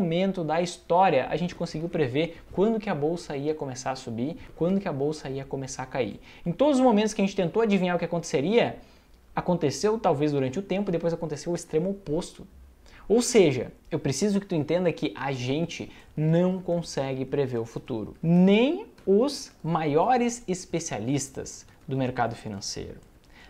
momento da história a gente conseguiu prever quando que a bolsa ia começar a subir, quando que a bolsa ia começar a cair. Em todos os momentos que a gente tentou adivinhar o que aconteceria, aconteceu talvez durante o tempo, depois aconteceu o extremo oposto. Ou seja, eu preciso que tu entenda que a gente não consegue prever o futuro, nem os maiores especialistas do mercado financeiro,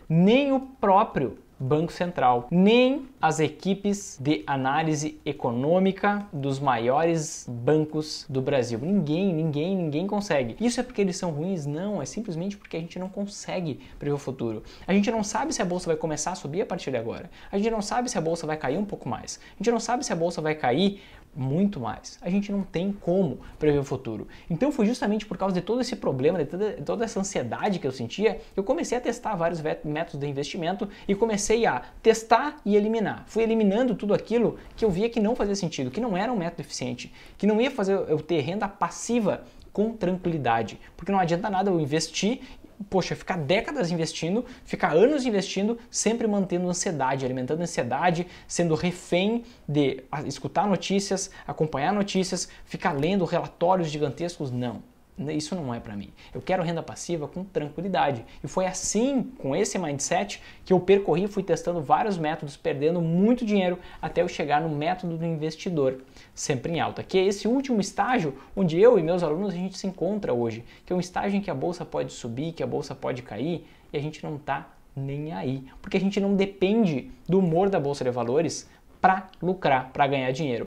nem o próprio Banco Central, nem as equipes de análise econômica dos maiores bancos do Brasil. Ninguém, ninguém, ninguém consegue. Isso é porque eles são ruins? Não, é simplesmente porque a gente não consegue prever o futuro. A gente não sabe se a bolsa vai começar a subir a partir de agora. A gente não sabe se a bolsa vai cair um pouco mais. A gente não sabe se a bolsa vai cair muito mais. A gente não tem como prever o futuro. Então foi justamente por causa de todo esse problema, de toda, toda essa ansiedade que eu sentia, eu comecei a testar vários métodos de investimento e comecei a testar e eliminar. Fui eliminando tudo aquilo que eu via que não fazia sentido, que não era um método eficiente, que não ia fazer eu ter renda passiva com tranquilidade, porque não adianta nada eu investir poxa, ficar décadas investindo, ficar anos investindo, sempre mantendo ansiedade, alimentando ansiedade, sendo refém de escutar notícias, acompanhar notícias, ficar lendo relatórios gigantescos? Não. Né, isso não é para mim. Eu quero renda passiva com tranquilidade. E foi assim, com esse mindset, que eu percorri, fui testando vários métodos, perdendo muito dinheiro até eu chegar no método do investidor, sempre em alta, que é esse último estágio onde eu e meus alunos a gente se encontra hoje, que é um estágio em que a bolsa pode subir, que a bolsa pode cair e a gente não tá nem aí, porque a gente não depende do humor da bolsa de valores para lucrar, para ganhar dinheiro.